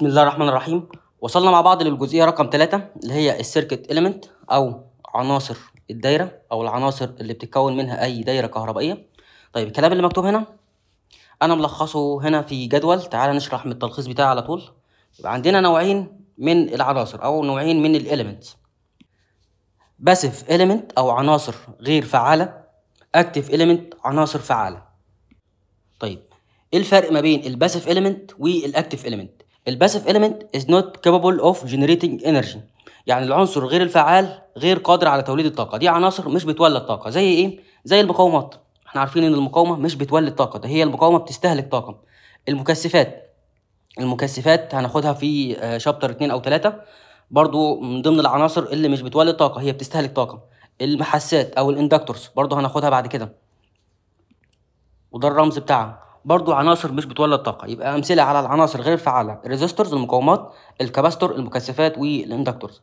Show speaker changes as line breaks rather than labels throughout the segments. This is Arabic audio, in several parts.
بسم الله الرحمن الرحيم وصلنا مع بعض للجزئية رقم 3 اللي هي السيركت إليمنت أو عناصر الدايرة أو العناصر اللي بتتكون منها أي دايرة كهربائية طيب الكلام اللي مكتوب هنا أنا ملخصه هنا في جدول تعال نشرح من التلخيص بتاعي على طول يبقى عندنا نوعين من العناصر أو نوعين من الإليمنت باسيف إليمنت أو عناصر غير فعالة أكتف إليمنت عناصر فعالة طيب ايه الفرق ما بين الباسيف إليمنت والأكتف إليمنت الباسف element is not capable of generating energy يعني العنصر غير الفعال غير قادر على توليد الطاقه دي عناصر مش بتولد طاقه زي ايه زي المقاومات احنا عارفين ان المقاومه مش بتولد طاقه ده هي المقاومه بتستهلك طاقه المكثفات المكثفات هناخدها في شابتر آه، 2 او 3 برضو من ضمن العناصر اللي مش بتولد طاقه هي بتستهلك طاقه المحسات او الاندكتورز برضو هناخدها بعد كده وده الرمز بتاعها برضو عناصر مش بتولد طاقه يبقى امثله على العناصر غير الفعاله الريزستورز المقاومات الكباستور المكثفات والاندكتورز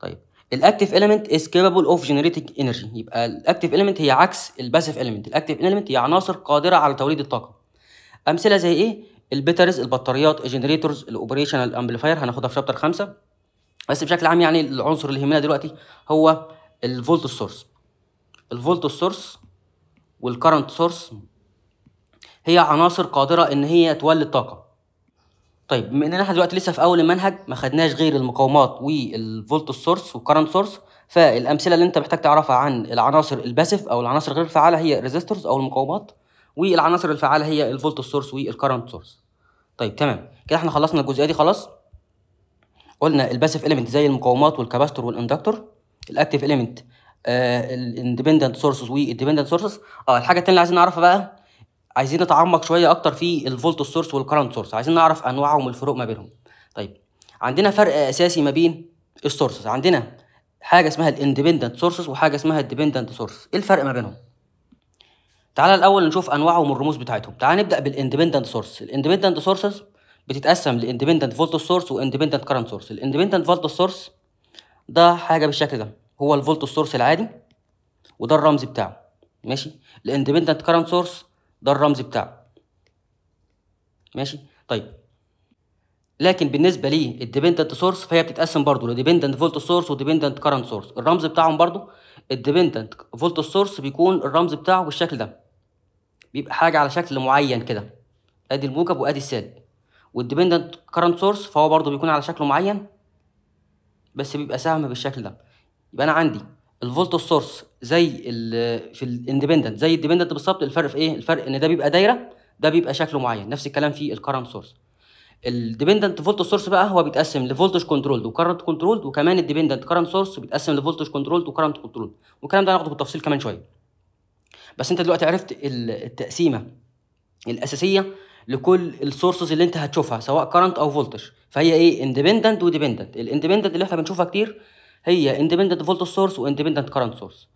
طيب الاكتيف اليمنت از كابابل اوف generating انرجي يبقى الاكتيف اليمنت هي عكس الباسيف اليمنت الاكتيف اليمنت هي عناصر قادره على توليد الطاقه امثله زي ايه البيترز البطاريات الجنريتورز الاوبريشنال امبليفاير هناخدها في شابتر 5 بس بشكل عام يعني العنصر اللي يهمنا دلوقتي هو الفولت سورس الفولت سورس والكرنت سورس هي عناصر قادرة إن هي تولد طاقة طيب بما إننا دلوقتي لسه في أول المنهج ما خدناش غير المقاومات والفولت سورس والكرنت سورس فالأمثلة اللي أنت محتاج تعرفها عن العناصر الباسف أو العناصر غير الفعالة هي الريزيستورز أو المقاومات والعناصر الفعالة هي الفولت سورس والكرنت سورس طيب تمام كده احنا خلصنا الجزئية دي خلاص قلنا الباسف إليمنت زي المقاومات والكباستور والاندكتور الاكتف إليمنت الاندبندنت سورسز والديبندنت سورسز اه الحاجة التانية اللي عايزين نعرفها بقى عايزين نتعمق شويه اكتر في الفولت سورس والكرنت سورس عايزين نعرف انواعهم والفروق ما بينهم طيب عندنا فرق اساسي ما بين السورسز عندنا حاجه اسمها الاندبندنت سورسز وحاجه اسمها الديبندنت سورس ايه الفرق ما بينهم تعالى الاول نشوف انواعهم والرموز بتاعتهم تعال نبدا بالاندبندنت سورس الاندبندنت سورسز بتتقسم لاندبندنت فولت سورس واندبندنت كرنت سورس الاندبندنت فولت سورس ده حاجه بالشكل ده هو الفولت سورس العادي وده الرمز بتاعه ماشي الاندبندنت كرنت سورس ده الرمز بتاعه ماشي طيب لكن بالنسبه الديبندنت سورس فهي بتتقسم برضه لديبندنت فولت سورس وديبندنت كارنت سورس الرمز بتاعهم برضه الديبندنت فولت سورس بيكون الرمز بتاعه بالشكل ده بيبقى حاجه على شكل معين كده ادي الموجب وادي السالب والديبندنت كارنت سورس فهو برضه بيكون على شكل معين بس بيبقى سهم بالشكل ده يبقى انا عندي الفولت سورس زي في الاندبندنت زي الديبندنت بالظبط الفرق في ايه الفرق ان ده بيبقى دايره ده بيبقى شكله معين نفس الكلام في الكرنت سورس الديبندنت فولت سورس بقى هو بيتقسم لفولتج كنترولد وكرنت كنترولد وكمان الديبندنت كرنت سورس بيتقسم لفولتج كنترولد وكرنت كنترولد والكلام ده هناخده بالتفصيل كمان شويه بس انت دلوقتي عرفت التقسيمه الاساسيه لكل السورسز اللي انت هتشوفها سواء كرنت او فولتج فهي ايه اندبندنت وديبندنت الاندبندنت اللي احنا بنشوفها كتير هي اندبندنت فولت سورس واندبندنت كرنت سورس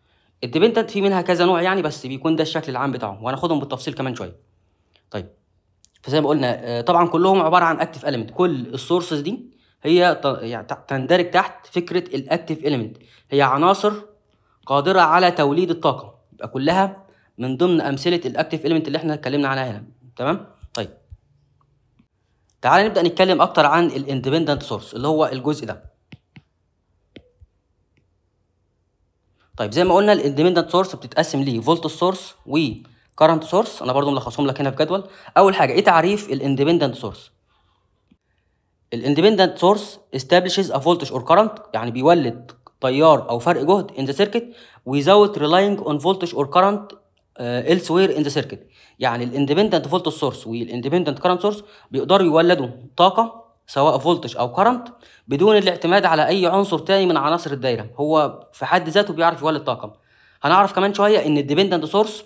الديبندنت في منها كذا نوع يعني بس بيكون ده الشكل العام بتاعهم وهناخدهم بالتفصيل كمان شويه طيب فزي ما قلنا آه، طبعا كلهم عباره عن اكتف اليمنت كل السورسز دي هي يعني تندرج تحت فكره الاكتف اليمنت هي عناصر قادره على توليد الطاقه يبقى كلها من ضمن امثله الاكتف اليمنت اللي احنا اتكلمنا عليها هنا تمام طيب تعال نبدا نتكلم اكتر عن الاندبندنت سورس اللي هو الجزء ده طيب زي ما قلنا الاندبندنت سورس بتتقسم ليه فولت سورس وكرنت سورس انا برضو ملخصهم لك هنا في جدول اول حاجه ايه تعريف الاندبندنت سورس الاندبندنت سورس استابليشز ا فولتج اور current يعني بيولد تيار او فرق جهد in the circuit without relying on voltage or current uh, elsewhere in the circuit يعني الاندبندنت فولت سورس والاندبندنت كرنت سورس بيقدروا يولدوا طاقه سواء فولتج او كرنت بدون الاعتماد على اي عنصر تاني من عناصر الدايره هو في حد ذاته بيعرف يولد طاقه هنعرف كمان شويه ان الديبندنت سورس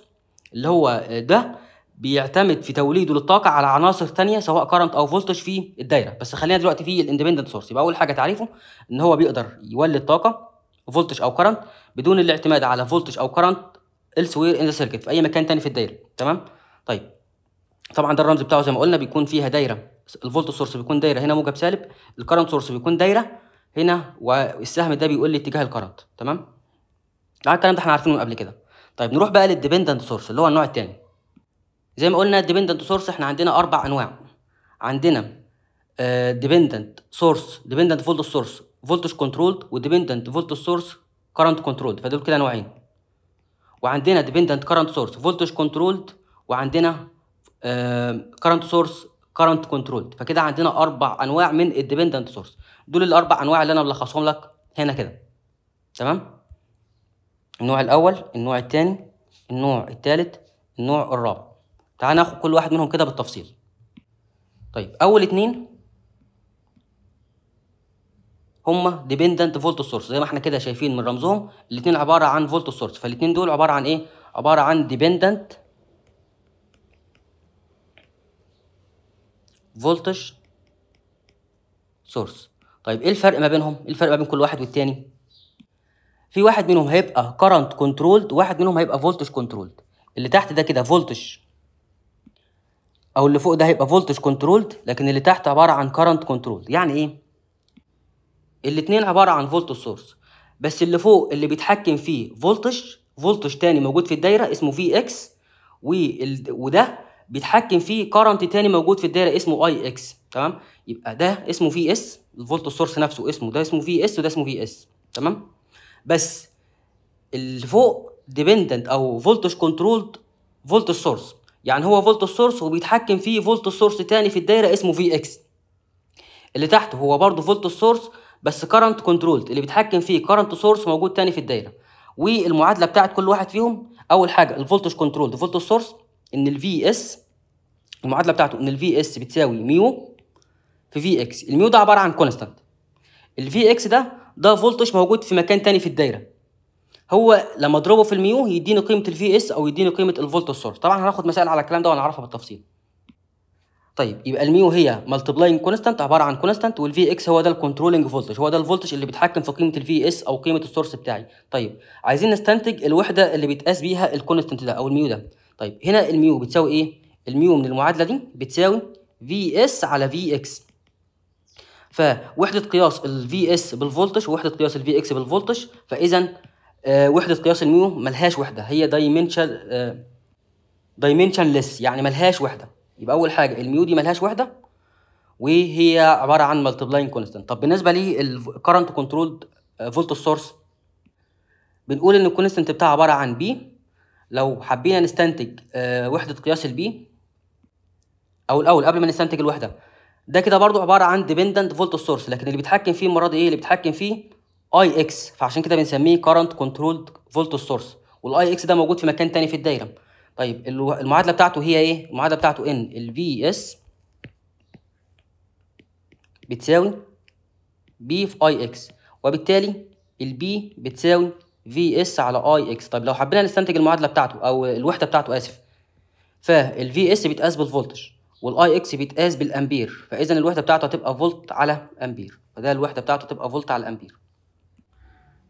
اللي هو ده بيعتمد في توليده للطاقه على عناصر تانية سواء كرنت او فولتج في الدايره بس خلينا دلوقتي في الاندبندنت سورس يبقى اول حاجه تعريفه ان هو بيقدر يولد طاقه فولتج او كرنت بدون الاعتماد على فولتج او كرنت السوير ان ذا سيركت في اي مكان تاني في الدايره تمام طيب طبعا ده الرمز بتاعه زي ما قلنا بيكون فيها دايره الفولت سورس بيكون دايره هنا موجب سالب الكرنت سورس بيكون دايره هنا والسهم ده بيقول لي اتجاه الكرنت تمام ده الكلام ده احنا عارفينه قبل كده طيب نروح بقى للديبندنت سورس اللي هو النوع الثاني زي ما قلنا الديبندنت سورس احنا عندنا اربع انواع عندنا ديبندنت سورس ديبندنت فولت سورس فولتج كنترولد وديبندنت فولت سورس كرنت كنترولد فدول كده نوعين وعندنا ديبندنت كرنت سورس فولتج كنترولد وعندنا كرنت آه، سورس كرنت كنترولد فكده عندنا اربع انواع من الديبندنت سورس دول الاربع انواع اللي انا ملخصهم لك هنا كده تمام النوع الاول النوع الثاني النوع الثالث النوع الرابع تعال ناخد كل واحد منهم كده بالتفصيل طيب اول اتنين هما ديبندنت فولت سورس زي ما احنا كده شايفين من رمزهم الاتنين عباره عن فولت سورس فالاتنين دول عباره عن ايه عباره عن ديبندنت فولتج سورس طيب ايه الفرق ما بينهم ايه الفرق ما بين كل واحد والتاني في واحد منهم هيبقى كرنت كنترولد وواحد منهم هيبقى فولتج كنترولد اللي تحت ده كده فولتج او اللي فوق ده هيبقى فولتج كنترولد لكن اللي تحت عباره عن كرنت كنترول يعني ايه الاثنين عباره عن فولتج سورس بس اللي فوق اللي بيتحكم فيه فولتج فولتج تاني موجود في الدايره اسمه في اكس وده بيتحكم فيه كارنت تاني موجود في الدايره اسمه اي اكس تمام يبقى ده اسمه في اس الفولت سورس نفسه اسمه ده اسمه في اس وده اسمه في اس تمام بس اللي فوق ديبندنت او فولتج كنترولد فولت سورس يعني هو فولت سورس وبيتحكم فيه فولت سورس تاني في الدايره اسمه في اكس اللي تحته هو برضه فولت سورس بس كارنت كنترولد اللي بيتحكم فيه كارنت سورس موجود تاني في الدايره والمعادله بتاعت كل واحد فيهم اول حاجه الفولتج كنترولد فولت سورس ان الفي اس المعادله بتاعته ان الفي اس بتساوي ميو في في اكس الميو ده عباره عن كونستانت الفي اكس ده ده فولتج موجود في مكان تاني في الدايره هو لما اضربه في الميو يديني قيمه الفي اس او يديني قيمه الفولت سورس طبعا هناخد مسائل على الكلام ده وهنعرفها بالتفصيل طيب يبقى الميو هي ملتبلاين كونستانت عباره عن كونستانت والفي اكس هو ده الكنترولنج فولتج هو ده الفولتج اللي بيتحكم في قيمه الفي اس او قيمه السورس بتاعي طيب عايزين نستنتج الوحده اللي بيتقاس بيها الكونستانت ده او الميو ده طيب هنا الميو بتساوي ايه الميو من المعادله دي بتساوي في اس على في اكس فوحده قياس الفي اس بالفولتج ووحده قياس الفي اكس بالفولتج فاذا آه، وحده قياس الميو ملهاش وحده هي دايمنشن آه دايمنشن ليس يعني ملهاش وحده يبقى اول حاجه الميو دي ملهاش وحده وهي عباره عن ملتبلاين كونستنت طب بالنسبه للكرنت كنترولد فولت سورس بنقول ان الكونستنت بتاعها عباره عن بي لو حبينا نستنتج آه، وحدة قياس البي او الاول قبل ما نستنتج الوحدة ده كده برضو عبارة عن ديبندنت فولت سورس لكن اللي بيتحكم فيه المرة دي ايه اللي بيتحكم فيه اي اكس فعشان كده بنسميه current controlled فولت source والاي اكس ده موجود في مكان تاني في الدايرة طيب المعادلة بتاعته هي ايه المعادلة بتاعته ان الفي اس بتساوي بي في اي اكس وبالتالي البي بتساوي في اس على اي اكس طيب لو حبينا نستنتج المعادله بتاعته او الوحده بتاعته اسف فالفي اس بيتقاس بالفولتج والاي اكس بيتقاس بالامبير فاذا الوحده بتاعته هتبقى فولت على امبير فده الوحده بتاعته تبقى فولت على امبير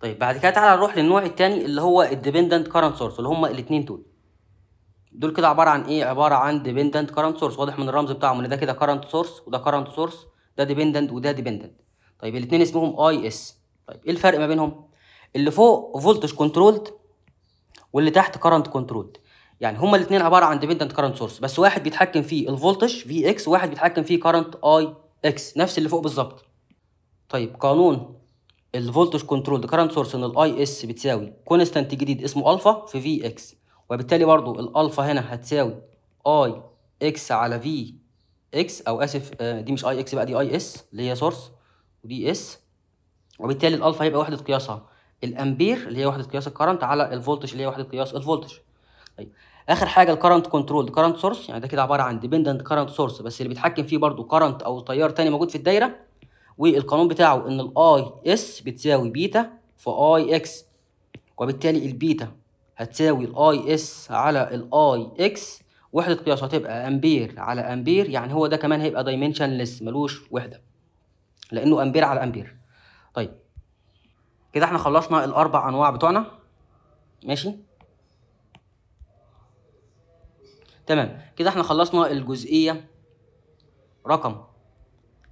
طيب بعد كده تعالى نروح للنوع الثاني اللي هو الديبندنت كارنت سورس اللي هما الاثنين دول دول كده عباره عن ايه عباره عن ديبندنت كارنت سورس واضح من الرمز بتاعهم ان ده كده كارنت سورس وده كارنت سورس ده ديبندنت وده ديبندنت طيب الاثنين اسمهم اي اس طيب ايه الفرق ما بينهم اللي فوق فولتج كنترولد واللي تحت كرنت كنترولد يعني هما الاثنين عباره عن ديبندنت كرنت سورس بس واحد بيتحكم فيه الفولتج في اكس وواحد بيتحكم فيه كرنت اي اكس نفس اللي فوق بالظبط طيب قانون الفولتج كنترول كرنت سورس ان الاي اس بتساوي كونستانت جديد اسمه الفا في في اكس وبالتالي برضو الالفا هنا هتساوي اي اكس على في اكس او اسف آه، دي مش اي اكس بقى دي اي اس اللي هي سورس ودي اس وبالتالي الالفا هيبقى وحده قياسها الامبير اللي هي وحده قياس الكرنت على الفولتج اللي هي وحده قياس الفولتج طيب اخر حاجه الكرنت كنترول كرنت سورس يعني ده كده عباره عن ديبندنت كرنت سورس بس اللي بيتحكم فيه برضو كرنت او تيار تاني موجود في الدايره والقانون بتاعه ان الاي اس بتساوي بيتا في اي اكس وبالتالي البيتا هتساوي الاي اس على الاي اكس وحده قياس هتبقى امبير على امبير يعني هو ده كمان هيبقى دايمنشنلس ملوش وحده لانه امبير على امبير طيب كده احنا خلصنا الاربع انواع بتوعنا ماشي تمام كده احنا خلصنا الجزئيه رقم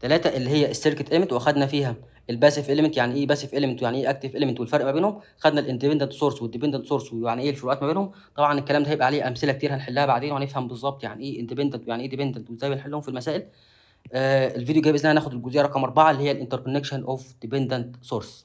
ثلاثة اللي هي السيركت ايمنت واخدنا فيها الباسيف اليمنت يعني ايه باسيف اليمنت ويعني ايه اكتيف اليمنت والفرق ما بينهم خدنا الاندبندنت سورس والديبندنت سورس ويعني ايه الفروقات ما بينهم طبعا الكلام ده هيبقى عليه امثله كتير هنحلها بعدين وهنفهم بالظبط يعني ايه اندبندنت ويعني ايه ديبندنت وازاي بنحلهم في المسائل آه الفيديو الجاي باذن الله هناخد الجزئيه رقم 4 اللي هي الانتركونكشن اوف ديبندنت سورس